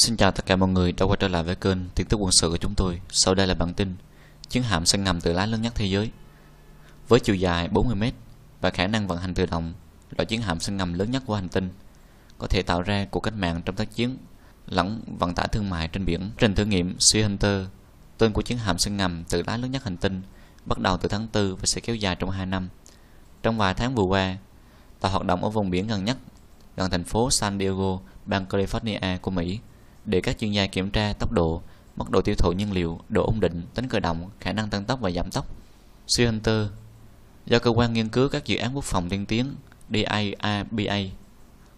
Xin chào tất cả mọi người đã quay trở lại với kênh tin tức quân sự của chúng tôi. Sau đây là bản tin chiến hạm săn ngầm tự lái lớn nhất thế giới. Với chiều dài 40m và khả năng vận hành tự động, loại chiến hạm săn ngầm lớn nhất của hành tinh có thể tạo ra cuộc cách mạng trong tác chiến lẫn vận tải thương mại trên biển. Trình thử nghiệm Sea Hunter, tên của chiến hạm săn ngầm tự lái lớn nhất hành tinh, bắt đầu từ tháng 4 và sẽ kéo dài trong 2 năm. Trong vài tháng vừa qua, tàu hoạt động ở vùng biển gần nhất gần thành phố San Diego, bang California của Mỹ để các chuyên gia kiểm tra tốc độ, mức độ tiêu thụ nhiên liệu, độ ổn định, tính cơ động, khả năng tăng tốc và giảm tốc. Center do cơ quan nghiên cứu các dự án quốc phòng tiên tiến DIABA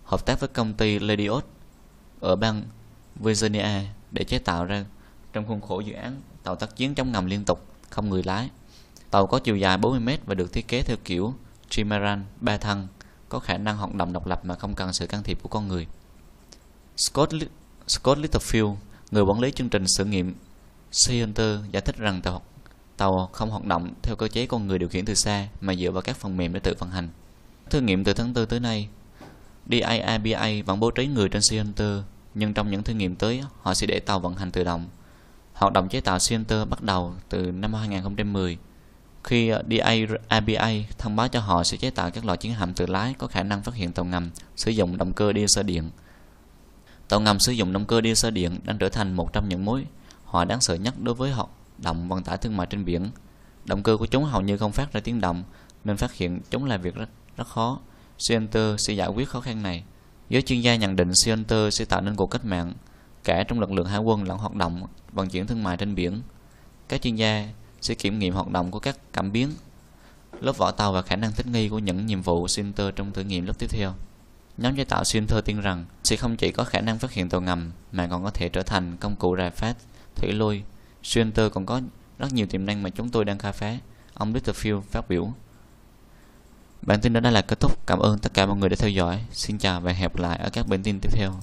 hợp tác với công ty Lediot ở bang Virginia để chế tạo ra trong khuôn khổ dự án tàu tác chiến trong ngầm liên tục không người lái. Tàu có chiều dài 40 m và được thiết kế theo kiểu trimaran ba thân, có khả năng hoạt động độc lập mà không cần sự can thiệp của con người. Scott Scott Littlefield, người quản lý chương trình sự nghiệm Center giải thích rằng tàu, tàu không hoạt động theo cơ chế con người điều khiển từ xa mà dựa vào các phần mềm để tự vận hành. Thử nghiệm từ tháng 4 tới nay, DIABA vẫn bố trí người trên Center, nhưng trong những thử nghiệm tới họ sẽ để tàu vận hành tự động. Hoạt động chế tạo Center bắt đầu từ năm 2010 khi DIABA thông báo cho họ sẽ chế tạo các loại chiến hạm tự lái có khả năng phát hiện tàu ngầm sử dụng động cơ diesel điện Tàu ngầm sử dụng động cơ diesel điện đang trở thành một trong những mối họa đáng sợ nhất đối với hoạt động vận tải thương mại trên biển. Động cơ của chúng hầu như không phát ra tiếng động, nên phát hiện chúng là việc rất, rất khó. Center sẽ giải quyết khó khăn này. Giới chuyên gia nhận định Center sẽ tạo nên cuộc cách mạng, cả trong lực lượng hải quân lẫn hoạt động vận chuyển thương mại trên biển. Các chuyên gia sẽ kiểm nghiệm hoạt động của các cảm biến, lớp vỏ tàu và khả năng thích nghi của những nhiệm vụ Center trong thử nghiệm lớp tiếp theo. Nhóm chế tạo xuyên Simter tin rằng sẽ không chỉ có khả năng phát hiện tàu ngầm mà còn có thể trở thành công cụ rà phát, thủy lôi. Xuyên Simter còn có rất nhiều tiềm năng mà chúng tôi đang khai phá, ông Litterfield phát biểu. Bản tin đó đã là kết thúc. Cảm ơn tất cả mọi người đã theo dõi. Xin chào và hẹn gặp lại ở các bản tin tiếp theo.